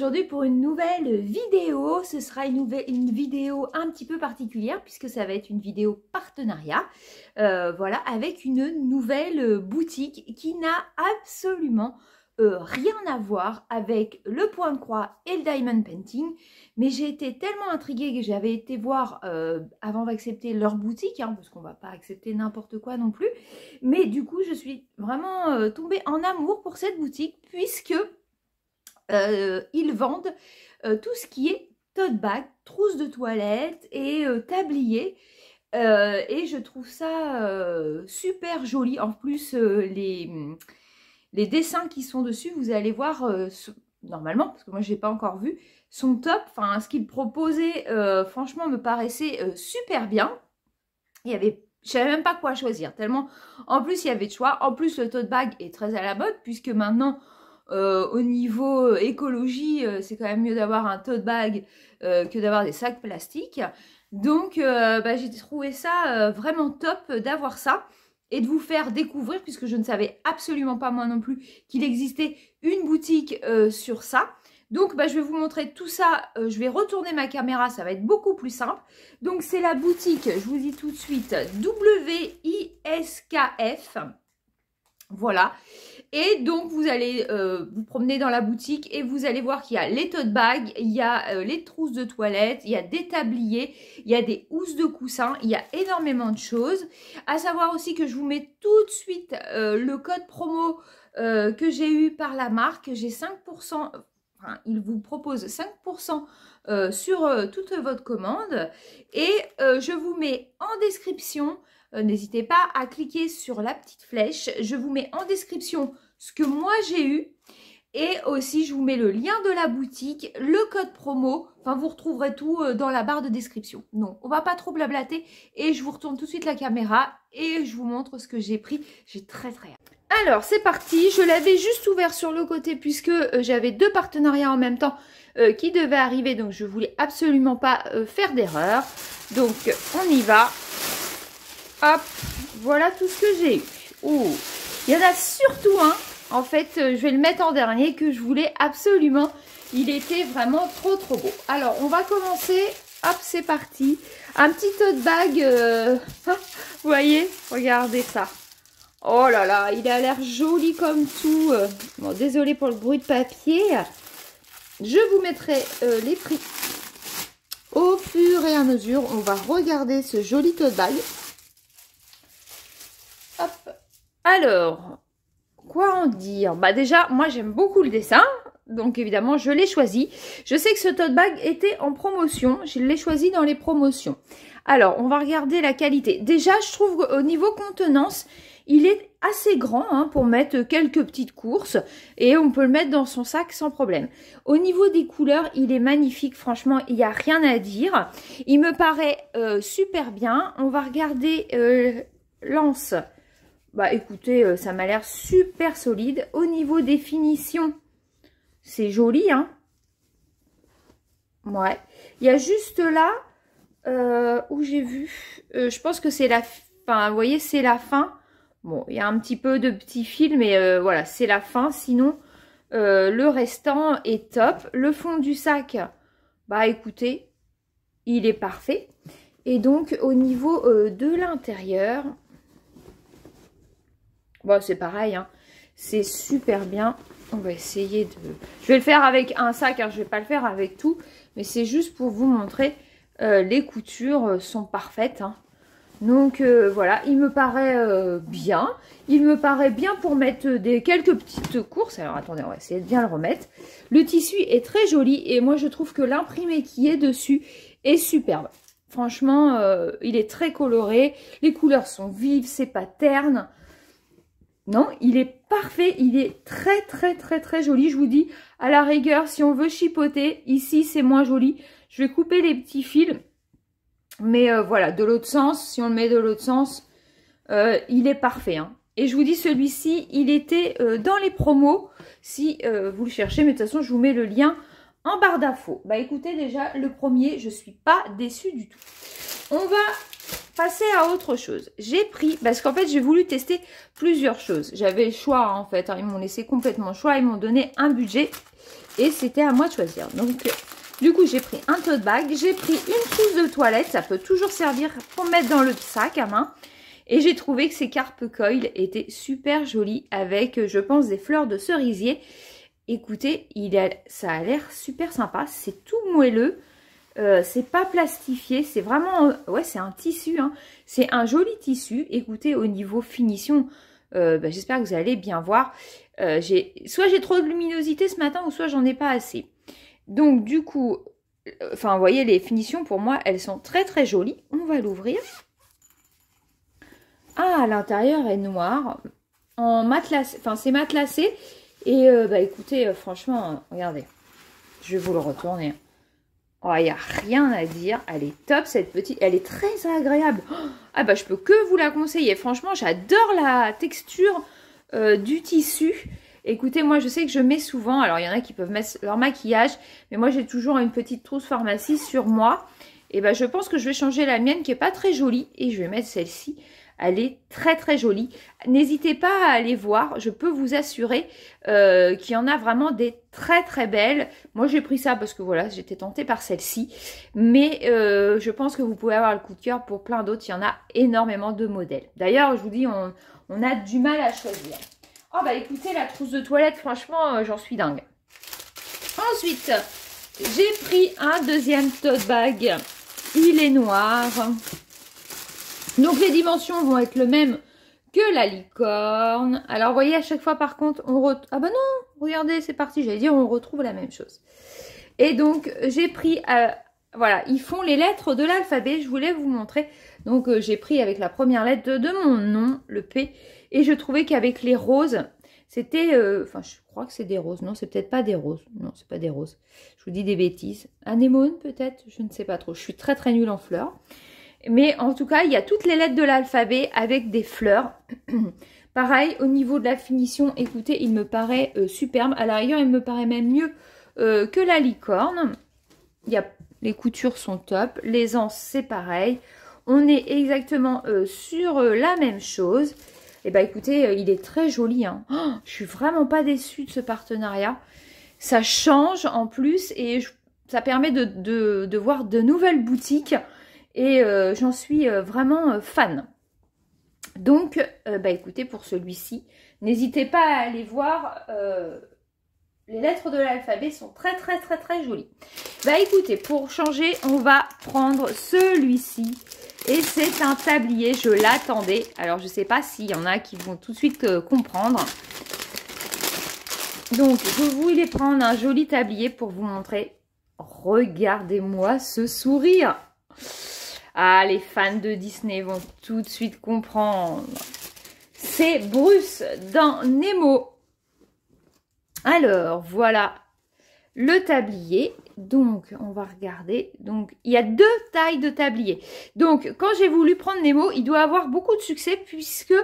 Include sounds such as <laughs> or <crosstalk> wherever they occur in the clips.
aujourd'hui pour une nouvelle vidéo. Ce sera une, nouvelle, vidéo un petit peu particulière puisque ça va être une vidéo partenariat. Euh, voilà, avec une nouvelle boutique qui n'a absolument euh, rien à voir avec le point de croix et le diamond painting. Mais j'ai été tellement intriguée que j'avais été voir euh, avant d'accepter leur boutique, hein, parce qu'on va pas accepter n'importe quoi non plus. Mais du coup, je suis vraiment tombée en amour pour cette boutique puisque euh, ils vendent euh, tout ce qui est tote bag, trousse de toilette et euh, tablier. et je trouve ça super joli. En plus, les, les, dessins qui sont dessus, vous allez voir, normalement, parce que moi je n'ai pas encore vu, sont top. Enfin, ce qu'ils proposaient, franchement, me paraissait super bien. Il y avait je savais même pas quoi choisir, tellement en plus il y avait de choix. En plus, le tote bag est très à la mode puisque maintenant euh, au niveau euh, écologie, euh, c'est quand même mieux d'avoir un tote bag que d'avoir des sacs plastiques. Donc bah, j'ai trouvé ça vraiment top d'avoir ça et de vous faire découvrir, puisque je ne savais absolument pas moi non plus qu'il existait une boutique sur ça. Donc bah, je vais vous montrer tout ça, je vais retourner ma caméra, ça va être beaucoup plus simple. Donc c'est la boutique, je vous dis tout de suite, W WISKF, voilà. Et donc vous allez euh, vous promener dans la boutique et vous allez voir qu'il y a les tote bags, il y a euh, les trousses de toilette, il y a des tabliers, il y a des housses de coussin, il y a énormément de choses. À savoir aussi que je vous mets tout de suite euh, le code promo que j'ai eu par la marque. J'ai 5%, Enfin, il vous propose 5% sur toute votre commande. Et je vous mets en description euh, n'hésitez pas à cliquer sur la petite flèche. Je vous mets en description ce que moi j'ai eu et aussi je vous mets le lien de la boutique, le code promo. Enfin, vous retrouverez tout euh, dans la barre de description. Non, on va pas trop blablater et je vous retourne tout de suite la caméra et je vous montre ce que j'ai pris. J'ai très très hâte. Alors, c'est parti. Je l'avais juste ouvert sur le côté puisque euh, j'avais deux partenariats en même temps qui devaient arriver. Donc, je voulais absolument pas faire d'erreur. Donc, on y va. Hop, voilà tout ce que j'ai eu. Oh, il y en a surtout un. En fait, euh, je vais le mettre en dernier que je voulais absolument. Il était vraiment trop trop beau. Alors, on va commencer. Hop, c'est parti. Un petit tote bag. Euh, <laughs> hein, vous voyez Regardez ça. Oh là là, il a l'air joli comme tout. Euh. Bon, désolé pour le bruit de papier. Je vous mettrai les prix au fur et à mesure. On va regarder ce joli tote bag. Alors, quoi en dire Bah déjà, moi j'aime beaucoup le dessin. Donc évidemment, je l'ai choisi. Je sais que ce tote bag était en promotion. Je l'ai choisi dans les promotions. Alors, on va regarder la qualité. Déjà, je trouve qu'au niveau contenance, il est assez grand hein, pour mettre quelques petites courses et on peut le mettre dans son sac sans problème. Au niveau des couleurs, il est magnifique, franchement, il n'y a rien à dire. Il me paraît euh, super bien. On va regarder euh, Lance bah écoutez, euh, ça m'a l'air super solide. Au niveau des finitions, c'est joli, hein Ouais. Il y a juste là, euh, où j'ai vu, euh, je pense que c'est la fin, vous voyez, c'est la fin. Bon, il y a un petit peu de petits fils, mais voilà, c'est la fin. Sinon, le restant est top. Le fond du sac, bah écoutez, il est parfait. Et donc, au niveau de l'intérieur, Bon, c'est pareil, hein. c'est super bien. On va essayer de... Je vais le faire avec un sac, hein, je ne vais pas le faire avec tout, mais c'est juste pour vous montrer, euh, les coutures euh, sont parfaites. Hein. Donc euh, voilà, il me paraît bien. Il me paraît bien pour mettre des quelques petites courses. Alors attendez, on va essayer de bien le remettre. Le tissu est très joli et moi je trouve que l'imprimé qui est dessus est superbe. Franchement, il est très coloré. Les couleurs sont vives, c'est pas terne. Non, il est parfait, il est très très très très joli, je vous dis, à la rigueur, si on veut chipoter, ici c'est moins joli, je vais couper les petits fils, mais euh, voilà, de l'autre sens, si on le met de l'autre sens, euh, il est parfait. Hein. Et je vous dis, celui-ci, il était euh, dans les promos, si vous le cherchez, mais de toute façon, je vous mets le lien en barre d'infos. Bah écoutez, déjà, le premier, je ne suis pas déçue du tout. On va passer à autre chose. J'ai pris, parce qu'en fait, j'ai voulu tester plusieurs choses. J'avais le choix, en fait. Hein. ils m'ont laissé complètement le choix. Ils m'ont donné un budget et c'était à moi de choisir. Donc, euh, du coup, j'ai pris un tote bag. J'ai pris une trousse de toilette. Ça peut toujours servir pour mettre dans le sac à main. Et j'ai trouvé que ces carpes coil étaient super jolies avec, euh, je pense, des fleurs de cerisier. Écoutez, il ça a l'air super sympa. C'est tout moelleux. Euh, c'est pas plastifié, c'est vraiment... Euh, ouais, c'est un tissu, hein. c'est un joli tissu. Écoutez, au niveau finition, euh, bah, j'espère que vous allez bien voir. soit j'ai trop de luminosité ce matin, ou soit j'en ai pas assez. Donc, du coup, enfin, vous voyez, les finitions, pour moi, elles sont très très jolies. On va l'ouvrir. Ah, l'intérieur est noir, en matelas, enfin, c'est matelassé. Et bah écoutez, franchement, regardez, je vais vous le retourner. Oh, il n'y a rien à dire. Elle est top, cette petite. Elle est très agréable. Oh, ah bah, je peux que vous la conseiller. Franchement, j'adore la texture euh, du tissu. Écoutez, moi, je sais que je mets souvent... Alors, il y en a qui peuvent mettre leur maquillage. Mais moi, j'ai toujours une petite trousse pharmacie sur moi. Et bah, je pense que je vais changer la mienne qui est pas très jolie. Et je vais mettre celle-ci. Elle est très très jolie. N'hésitez pas à aller voir, je peux vous assurer euh, qu'il y en a vraiment des très très belles. Moi j'ai pris ça parce que voilà, j'étais tentée par celle-ci. Mais euh, je pense que vous pouvez avoir le coup de cœur pour plein d'autres. Il y en a énormément de modèles. D'ailleurs, je vous dis, on, a du mal à choisir. Oh bah écoutez, la trousse de toilette, franchement, euh, j'en suis dingue. Ensuite, j'ai pris un deuxième tote bag. Il est noir. Donc les dimensions vont être le même que la licorne. Alors vous voyez à chaque fois par contre on retrouve... Ah bah non Regardez c'est parti j'allais dire on retrouve la même chose. Et donc j'ai pris... Euh, voilà ils font les lettres de l'alphabet je voulais vous montrer. Donc euh, j'ai pris avec la première lettre de, mon nom le P et je trouvais qu'avec les roses c'était... Euh, enfin je crois que c'est des roses. Non c'est peut-être pas des roses. Non c'est pas des roses. Je vous dis des bêtises. Anémone peut-être Je ne sais pas trop. Je suis très très nulle en fleurs. Mais en tout cas, il y a toutes les lettres de l'alphabet avec des fleurs. <clears throat> Pareil, au niveau de la finition, écoutez, il me paraît euh, superbe. À l'arrière, il me paraît même mieux euh, que la licorne. les coutures sont top. Les anses, c'est pareil. On est exactement euh, sur la même chose. Et eh bien, écoutez, il est très joli. Hein. <gasps> Oh, je suis vraiment pas déçue de ce partenariat. Ça change en plus et ça permet de voir de nouvelles boutiques et euh, j'en suis euh, vraiment euh, fan. Donc, bah écoutez, pour celui-ci, n'hésitez pas à aller voir. les lettres de l'alphabet sont très très très très jolies. Bah écoutez, pour changer, on va prendre celui-ci. Et c'est un tablier, je l'attendais. Alors je ne sais pas s'il y en a qui vont tout de suite comprendre. Donc je voulais prendre un joli tablier pour vous montrer. Regardez-moi ce sourire ah, les fans de Disney vont tout de suite comprendre. C'est Bruce dans Nemo. Alors, voilà le tablier. Donc, on va regarder. Donc, il y a deux tailles de tablier. Donc, quand j'ai voulu prendre Nemo, il doit avoir beaucoup de succès puisque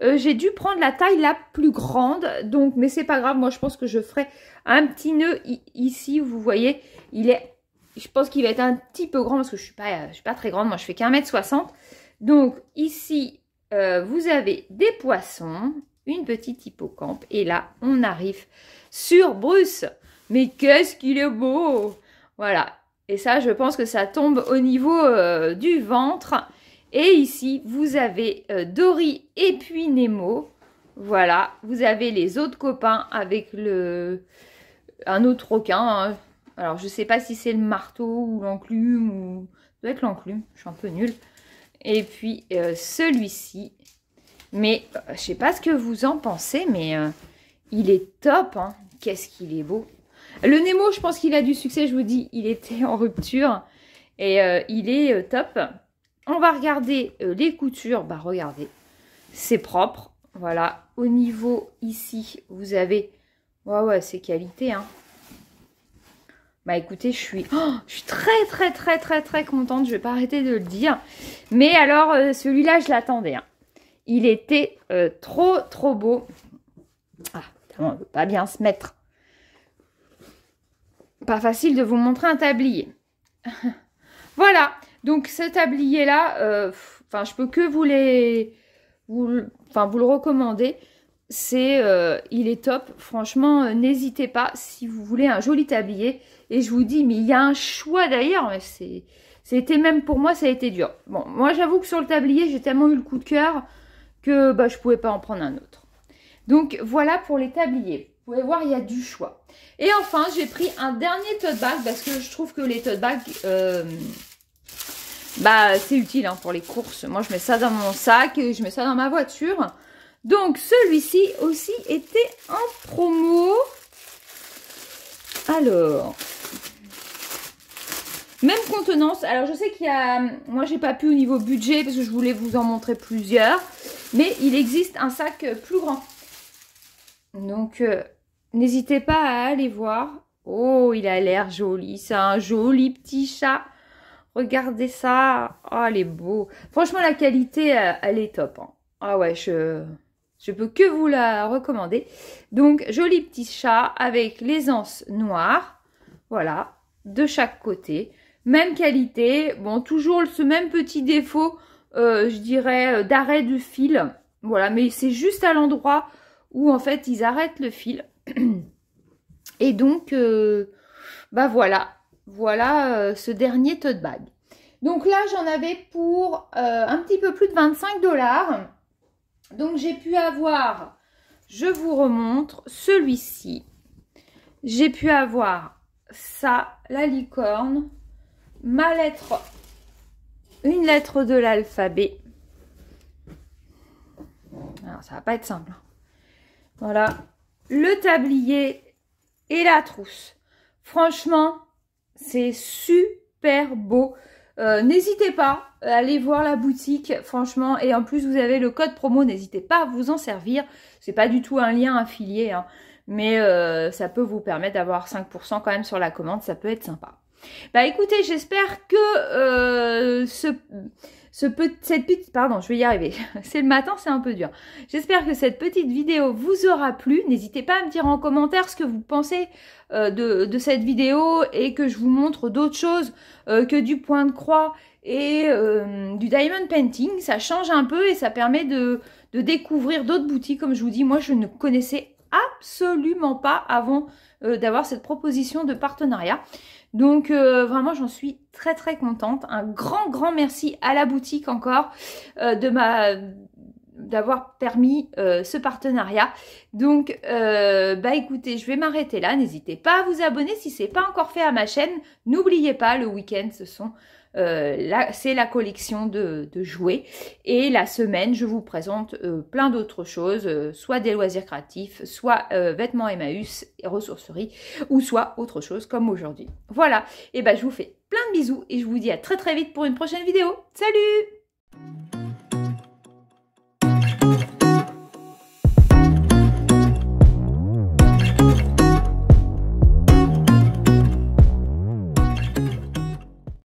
euh, j'ai dû prendre la taille la plus grande. Donc, mais c'est pas grave. Moi, je pense que je ferai un petit nœud ici. Vous voyez, il est je pense qu'il va être un petit peu grand parce que je suis, pas, euh, je suis pas très grande. Moi, je fais qu'un mètre soixante. Donc, ici, euh, vous avez des poissons, une petite hippocampe. Et là, on arrive sur Bruce. Mais qu'est-ce qu'il est beau Voilà. Et ça, je pense que ça tombe au niveau euh, du ventre. Et ici, vous avez Dory et puis Nemo. Voilà. Vous avez les autres copains avec le un autre requin. Hein. Alors, je sais pas si c'est le marteau ou l'enclume ou... Ça doit être l'enclume, je suis un peu nulle. Et puis, euh, celui-ci. Mais, je euh, je sais pas ce que vous en pensez, mais euh, il est top. Hein. Qu'est-ce qu'il est beau. Le Nemo, je pense qu'il a du succès, je vous dis. Il était en rupture. Et il est top. On va regarder les coutures. Bah, regardez. C'est propre. Voilà. Au niveau ici, vous avez... Ouais, ouais, c'est qualité, hein. Bah écoutez, je suis, oh, je suis très très très très très contente, je vais pas arrêter de le dire. Mais alors, euh, celui-là, je l'attendais. Hein. Il était euh, trop trop beau. Ah, on ne peut pas bien se mettre. Pas facile de vous montrer un tablier. <laughs> voilà, donc ce tablier-là, euh, enfin, je peux que vous les... enfin, vous le recommander c'est euh, il est top franchement euh, n'hésitez pas si vous voulez un joli tablier et je vous dis mais il y a un choix d'ailleurs c'était même pour moi ça a été dur bon moi j'avoue que sur le tablier j'ai tellement eu le coup de cœur que bah je pouvais pas en prendre un autre donc voilà pour les tabliers vous pouvez voir il y a du choix et enfin j'ai pris un dernier tote bag parce que je trouve que les tote bags euh, bah c'est utile hein, pour les courses moi je mets ça dans mon sac et je mets ça dans ma voiture donc celui-ci aussi était en promo. Alors, même contenance. Alors je sais qu'il y a... Moi j'ai pas pu au niveau budget parce que je voulais vous en montrer plusieurs. Mais il existe un sac plus grand. Donc euh, n'hésitez pas à aller voir. Oh il a l'air joli. C'est un joli petit chat. Regardez ça. Oh il est beau. Franchement la qualité euh, elle est top. Hein. Ah ouais je... Je peux que vous la recommander. Donc, joli petit chat avec l'aisance noire. Voilà, de chaque côté. Même qualité. Bon, toujours ce même petit défaut, euh, je dirais, euh, d'arrêt du fil. Voilà, mais c'est juste à l'endroit où, en fait, ils arrêtent le fil. <clears throat> Et donc, euh, bah voilà. Voilà ce dernier tote bag. Donc là, j'en avais pour un petit peu plus de 25 dollars. Donc, j'ai pu avoir, je vous remontre, celui-ci. J'ai pu avoir ça, la licorne, ma lettre, une lettre de l'alphabet. Alors, ça va pas être simple. Hein. Voilà. Le tablier et la trousse. Franchement, c'est super beau. Euh, n'hésitez pas à aller voir la boutique, franchement. Et en plus, vous avez le code promo, n'hésitez pas à vous en servir. C'est pas du tout un lien affilié, hein. mais euh, ça peut vous permettre d'avoir 5% quand même sur la commande, ça peut être sympa. Bah écoutez, j'espère que euh, ce ce cette petite, pardon, je vais y arriver. <laughs> c'est le matin, c'est un peu dur. J'espère que cette petite vidéo vous aura plu. N'hésitez pas à me dire en commentaire ce que vous pensez euh, de, cette vidéo et que je vous montre d'autres choses euh, que du point de croix et euh, du diamond painting. Ça change un peu et ça permet de, de découvrir d'autres boutiques. Comme je vous dis, moi je ne connaissais absolument pas avant euh, d'avoir cette proposition de partenariat. Donc euh, vraiment j'en suis très très contente. Un grand grand merci à la boutique encore euh, de ma d'avoir permis ce partenariat. Donc, bah écoutez, je vais m'arrêter là. N'hésitez pas à vous abonner si ce n'est pas encore fait à ma chaîne. N'oubliez pas, le week-end, ce sont euh, c'est la collection de, jouets. Et la semaine, je vous présente euh, plein d'autres choses, euh, soit des loisirs créatifs, soit vêtements Emmaüs et ressourcerie, ou soit autre chose comme aujourd'hui. Voilà, et ben je vous fais plein de bisous et je vous dis à très très vite pour une prochaine vidéo. Salut